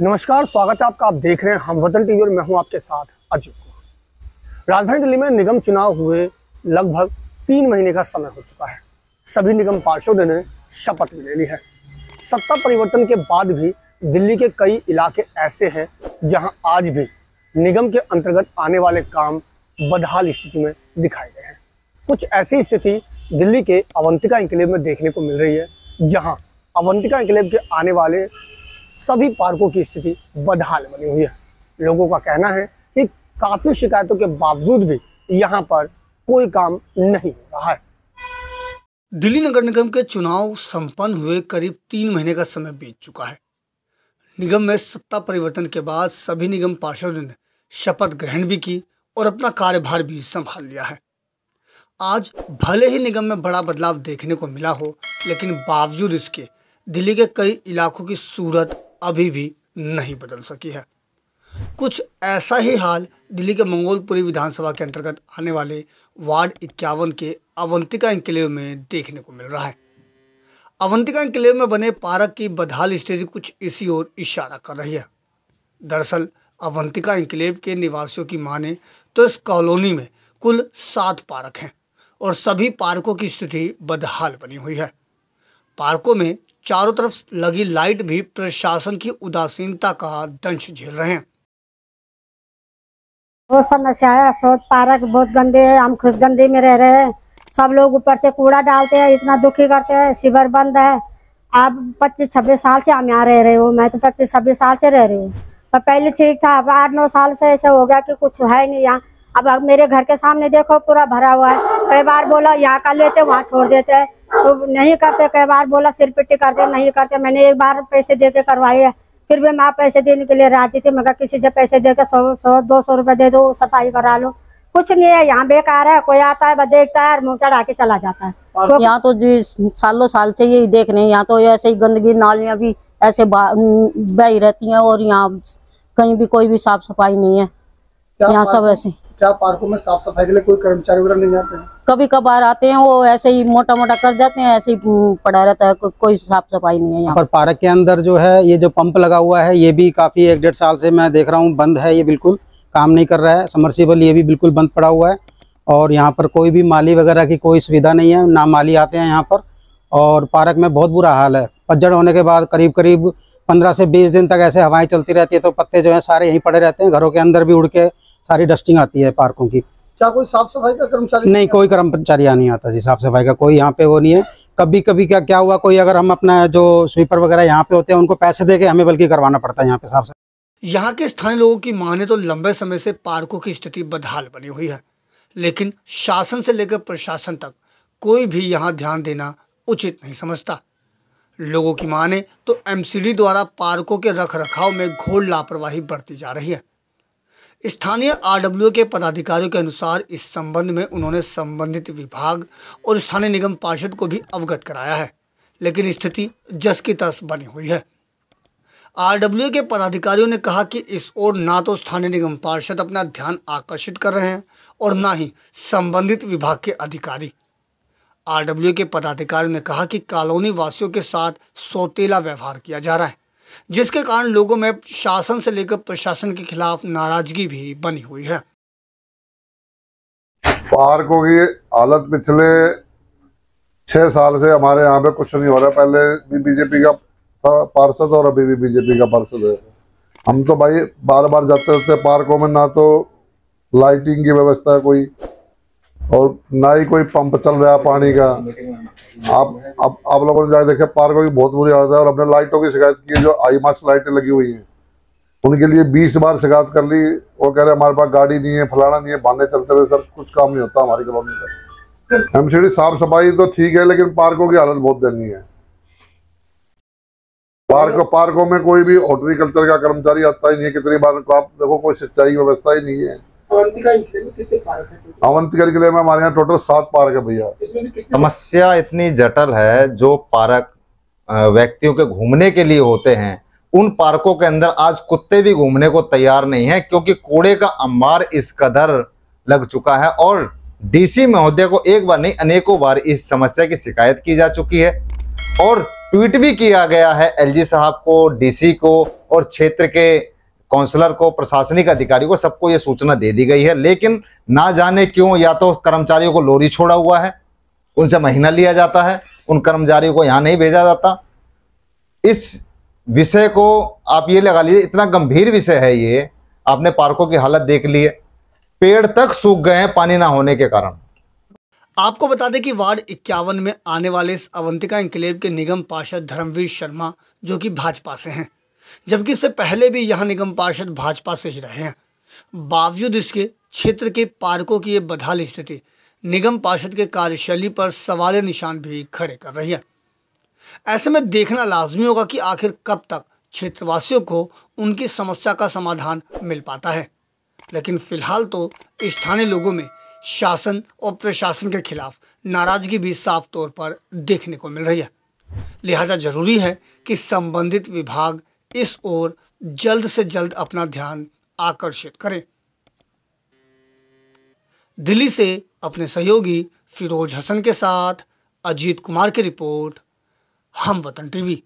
नमस्कार स्वागत है आपका आप देख रहे हैं हम वतन टीवी और मैं हूं आपके साथ अजय कुमार राजधानी दिल्ली में निगम चुनाव हुए लगभग तीन महीने का समय हो चुका है सभी निगम पार्षदों ने शपथ भी ले ली है सत्ता परिवर्तन के बाद भी दिल्ली के कई इलाके ऐसे हैं जहां आज भी निगम के अंतर्गत आने वाले काम बदहाल स्थिति में दिखाई गए हैं कुछ ऐसी स्थिति दिल्ली के अवंतिका इंक्लेव में देखने को मिल रही है जहाँ अवंतिका इंक्लेव के आने वाले सभी पार्कों की स्थिति बदहाल बनी हुई है लोगों का कहना है कि काफ़ी शिकायतों के बावजूद भी यहां पर कोई काम नहीं हो रहा है दिल्ली नगर निगम के चुनाव संपन्न हुए करीब तीन महीने का समय बीत चुका है निगम में सत्ता परिवर्तन के बाद सभी निगम पार्षदों ने शपथ ग्रहण भी की और अपना कार्यभार भी संभाल लिया है आज भले ही निगम में बड़ा बदलाव देखने को मिला हो लेकिन बावजूद इसके दिल्ली के कई इलाकों की सूरत अभी भी नहीं बदल सकी है कुछ ऐसा ही हाल दिल्ली के मंगोलपुरी विधानसभा के अंतर्गत आने वाले वार्ड इक्यावन के अवंतिका इंक्लेव में देखने को मिल रहा है अवंतिका इंक्लेव में बने पार्क की बदहाल स्थिति कुछ इसी ओर इशारा कर रही है दरअसल अवंतिका इंक्लेव के निवासियों की माने तो इस कॉलोनी में कुल सात पार्क हैं और सभी पार्कों की स्थिति बदहाल बनी हुई है पार्कों में चारों तरफ लगी लाइट भी प्रशासन की उदासीनता का दंश झेल रहे हैं बहुत समस्या है अशोध पार्क बहुत गंदे है हम खुद गंदे में रह रहे हैं सब लोग ऊपर से कूड़ा डालते हैं इतना दुखी करते हैं शिविर बंद है आप पच्चीस छब्बीस साल से हम यहाँ रह रहे हो मैं तो पच्चीस छब्बीस साल से रह रही हूँ पर पहले ठीक था अब आठ नौ साल से ऐसे हो गया कि कुछ है नहीं यहाँ अब मेरे घर के सामने देखो पूरा भरा हुआ है कई बार बोला यहाँ का लेते वहाँ छोड़ देते हैं तो नहीं करते कई बार बोला सिर पिट्टी करते नहीं करते मैंने एक बार पैसे दे के करवाई है फिर भी माँ पैसे देने के लिए राजी थी मगर किसी से पैसे दे के सौ सौ दो सौ रुपये दे दो सफाई करा लो कुछ नहीं है यहाँ बेकार है कोई आता है देखता है मुँह चढ़ा के चला जाता है तो यहाँ तो जी सालों साल से यही देख रहे हैं यहाँ तो ऐसे ही गंदगी नालियाँ भी ऐसे बही रहती हैं और यहाँ कहीं भी कोई भी साफ सफाई नहीं है यहाँ सब ऐसे क्या पार्कों में साफ सफाई के लिए कोई कर्मचारी वगैरह नहीं जाते हैं कभी कभार आते हैं वो ऐसे ही मोटा मोटा कर जाते हैं ऐसे ही पड़ा रहता है को, कोई साफ सफाई नहीं है यहाँ पर पार्क के अंदर जो है ये जो पंप लगा हुआ है ये भी काफी एक डेढ़ साल से मैं देख रहा हूँ बंद है ये बिल्कुल काम नहीं कर रहा है समरसीबल ये भी बिल्कुल बंद पड़ा हुआ है और यहाँ पर कोई भी माली वगैरह की कोई सुविधा नहीं है ना माली आते हैं यहाँ पर और पार्क में बहुत बुरा हाल है पतझड़ होने के बाद करीब करीब पंद्रह से बीस दिन तक ऐसे हवाएं चलती रहती है तो पत्ते जो है सारे यहीं पड़े रहते हैं घरों के अंदर भी उड़ के सारी डस्टिंग आती है पार्कों की क्या कोई साफ सफाई का कर्मचारी नहीं कोई कर्मचारी नहीं आता जी साफ सफाई का कोई यहाँ पे वो नहीं है कभी कभी क्या क्या हुआ कोई अगर हम अपना जो स्वीपर वगैरह यहाँ पे होते हैं उनको पैसे दे के हमें बल्कि करवाना पड़ता है यहाँ पे साफ सफाई यहाँ के स्थानीय लोगों की माने तो लंबे समय से पार्कों की स्थिति बदहाल बनी हुई है लेकिन शासन से लेकर प्रशासन तक कोई भी यहाँ ध्यान देना उचित नहीं समझता लोगों की माने तो एमसीडी द्वारा पार्कों के रखरखाव में घोर लापरवाही बरती जा रही है स्थानीय आरडब्ल्यू के पदाधिकारियों के अनुसार इस संबंध में उन्होंने संबंधित विभाग और स्थानीय निगम पार्षद को भी अवगत कराया है लेकिन स्थिति जस की तस बनी हुई है आरडब्ल्यू के पदाधिकारियों ने कहा कि इस ओर ना तो स्थानीय निगम पार्षद अपना ध्यान आकर्षित कर रहे हैं और ना ही संबंधित विभाग के अधिकारी आरडब्ल्यू के पदाधिकारी ने कहा कि कॉलोनी वासियों के साथ सौतेला व्यवहार किया जा रहा है जिसके कारण लोगों में शासन से लेकर प्रशासन के खिलाफ नाराजगी भी बनी हुई है पार्कों की हालत पिछले छह साल से हमारे यहाँ पे कुछ नहीं हो रहा पहले भी बीजेपी का पार्षद और अभी भी बीजेपी का पार्षद है हम तो भाई बार बार जाते रहते पार्कों में ना तो लाइटिंग की व्यवस्था कोई और ना ही कोई पंप चल रहा है पानी का आप आप, आप लोगों ने जाके देखे पार्कों की बहुत बुरी हालत है और अपने लाइटों की शिकायत की जो आई मास लाइटें लगी हुई हैं उनके लिए बीस बार शिकायत कर ली वो कह रहे हमारे पास गाड़ी नहीं है फलाना नहीं है बांधे चलते रहे सर कुछ काम नहीं होता हमारी कॉलोनी का एमसीडी साफ सफाई तो ठीक है लेकिन पार्कों की हालत बहुत दयनीय है पार्क पार्कों में कोई भी हॉर्टिकल्चर का कर्मचारी आता ही नहीं है कितनी बार तो आप देखो कोई सिंचाई व्यवस्था ही नहीं है अवंतिका कितने पार्क के लिए हमारे यहाँ टोटल सात पार्क है भैया समस्या इतनी जटिल है जो पार्क व्यक्तियों के घूमने के लिए होते हैं उन पार्कों के अंदर आज कुत्ते भी घूमने को तैयार नहीं है क्योंकि कूड़े का अंबार इस कदर लग चुका है और डीसी महोदय को एक बार नहीं अनेकों बार इस समस्या की शिकायत की जा चुकी है और ट्वीट भी किया गया है एलजी साहब को डीसी को और क्षेत्र के काउंसलर को प्रशासनिक अधिकारी को सबको ये सूचना दे दी गई है लेकिन ना जाने क्यों या तो कर्मचारियों को लोरी छोड़ा हुआ है उनसे महीना लिया जाता है उन कर्मचारियों को यहाँ नहीं भेजा जाता इस विषय को आप ये लगा लीजिए इतना गंभीर विषय है ये आपने पार्कों की हालत देख ली है पेड़ तक सूख गए हैं पानी ना होने के कारण आपको बता दें कि वार्ड इक्यावन में आने वाले इस अवंतिका इंक्लेव के निगम पार्षद धर्मवीर शर्मा जो कि भाजपा से हैं जबकि इससे पहले भी यहाँ निगम पार्षद भाजपा से ही रहे हैं बावजूद इसके क्षेत्र के पार्कों की ये बदहाल स्थिति निगम पार्षद के कार्यशैली पर सवाल निशान भी खड़े कर रही है ऐसे में देखना लाजमी होगा कि आखिर कब तक क्षेत्रवासियों को उनकी समस्या का समाधान मिल पाता है लेकिन फिलहाल तो स्थानीय लोगों में शासन और प्रशासन के खिलाफ नाराजगी भी साफ तौर पर देखने को मिल रही है लिहाजा जरूरी है कि संबंधित विभाग इस ओर जल्द से जल्द अपना ध्यान आकर्षित करें दिल्ली से अपने सहयोगी फिरोज हसन के साथ अजीत कुमार की रिपोर्ट हम वतन टीवी